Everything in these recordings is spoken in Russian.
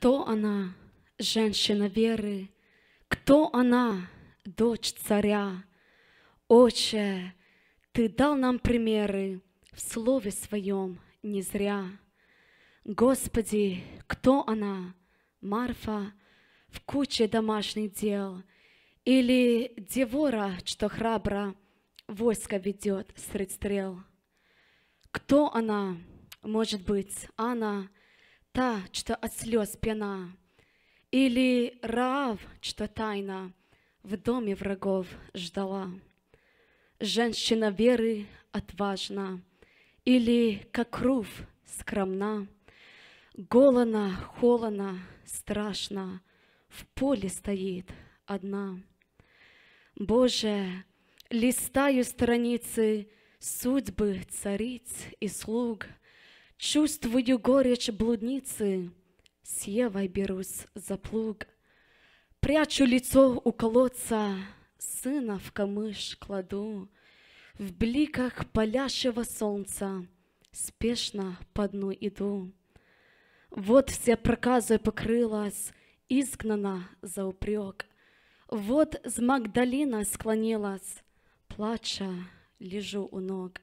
Кто она, женщина веры? Кто она, дочь царя? Отче, ты дал нам примеры в слове своем не зря. Господи, кто она, Марфа, в куче домашних дел, или Девора, что храбро войско ведет средь стрел? Кто она, может быть, Анна, та, что от слез пьяна, Или рав, что тайна в доме врагов ждала. Женщина веры отважна, Или, как рув скромна, Голона, холона, страшно, В поле стоит одна. Боже, листаю страницы Судьбы цариц и слуг — Чувствую горечь блудницы, севой Евой берусь за плуг. Прячу лицо у колодца, Сына в камыш кладу. В бликах палящего солнца Спешно по дну иду. Вот все проказы покрылась, Изгнана за упрек. Вот с Магдалина склонилась, Плача лежу у ног.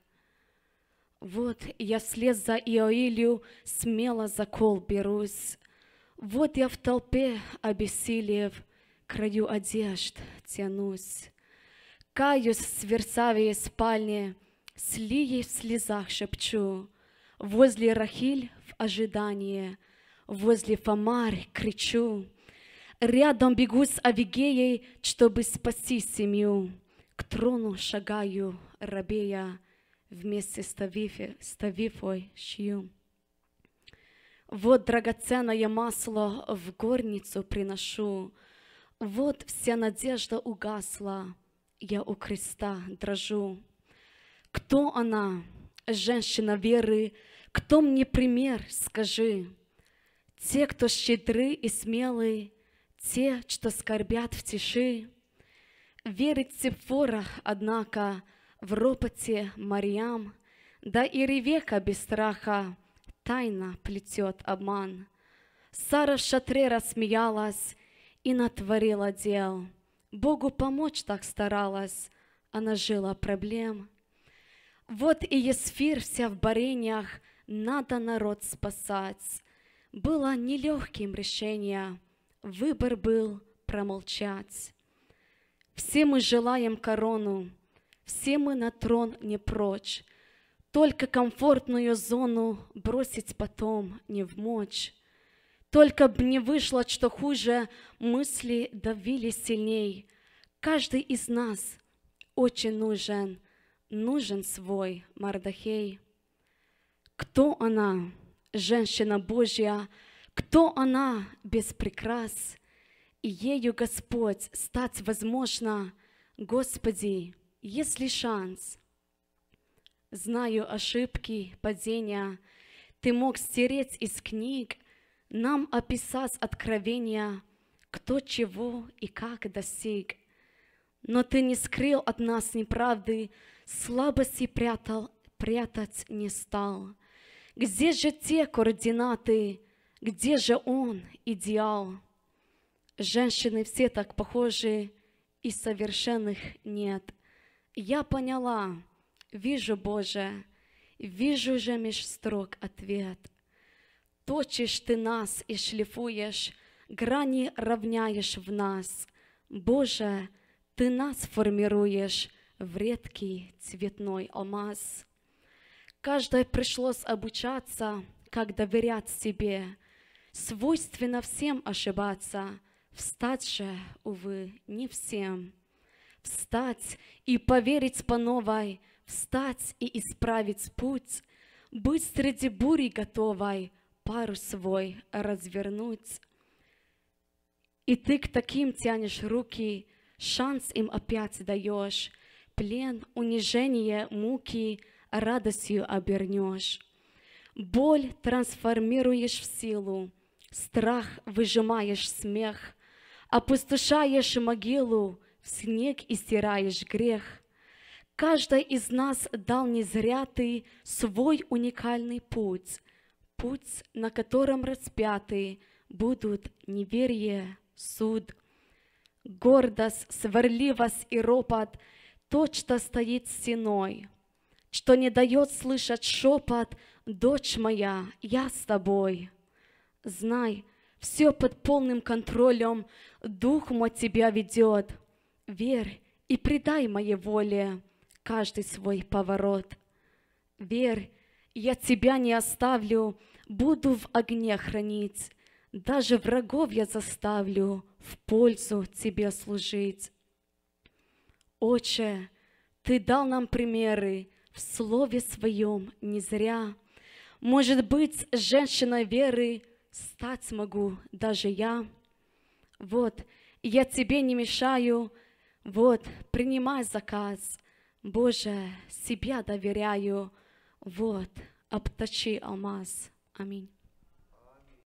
Вот я вслед за Иоилю смело за кол берусь. Вот я в толпе обессилев, краю одежд тянусь. Каюсь в сверцаве спальни, слией в слезах шепчу. Возле Рахиль в ожидании, возле Фомарь кричу. Рядом бегу с Авигеей, чтобы спасти семью. К трону шагаю, рабея, вместе с Тавифи, с Тавифой шью. Вот драгоценное масло в горницу приношу, Вот вся надежда угасла, я у креста дрожу. Кто она, женщина веры, кто мне пример, скажи? Те, кто щедры и смелы, те, что скорбят в тиши. верить Сефора, однако, — в ропоте Марьям, да и Ревека без страха тайно плетет обман. Сара в шатре рассмеялась и натворила дел. Богу помочь так старалась, она жила проблем. Вот и Есфир вся в барениях, надо народ спасать. Было нелегким решение, выбор был промолчать. Все мы желаем корону, все мы на трон не прочь, Только комфортную зону бросить потом не в мочь. Только б не вышло, что хуже, мысли давили сильней. Каждый из нас очень нужен, нужен свой Мардахей. Кто она, женщина Божья, кто она без прикрас? И ею Господь стать возможно, Господи, есть ли шанс? Знаю ошибки, падения. Ты мог стереть из книг, нам описать откровения, кто чего и как достиг. Но ты не скрыл от нас неправды, слабости прятал, прятать не стал. Где же те координаты, где же он, идеал? Женщины все так похожи, и совершенных нет я поняла, вижу, Боже, вижу же меж строк ответ. Точишь ты нас и шлифуешь, грани равняешь в нас. Боже, ты нас формируешь в редкий цветной алмаз. Каждое пришлось обучаться, как доверять себе. Свойственно всем ошибаться, встать же, увы, не всем встать и поверить по новой, встать и исправить путь, быть среди бури готовой, пару свой развернуть. И ты к таким тянешь руки, шанс им опять даешь, плен, унижение, муки радостью обернешь. Боль трансформируешь в силу, страх выжимаешь смех, опустошаешь могилу, в снег и стираешь грех. Каждый из нас дал не зря ты свой уникальный путь, путь, на котором распяты будут неверие, суд. Гордость, сварливость и ропот — то, что стоит стеной, что не дает слышать шепот «Дочь моя, я с тобой». Знай, все под полным контролем, Дух мой тебя ведет — верь и предай моей воле каждый свой поворот. Верь, я тебя не оставлю, буду в огне хранить, даже врагов я заставлю в пользу тебе служить. Отче, ты дал нам примеры в слове своем не зря. Может быть, женщина веры стать могу даже я. Вот, я тебе не мешаю, — вот, принимай заказ. Боже, себя доверяю. Вот, обточи алмаз. Аминь.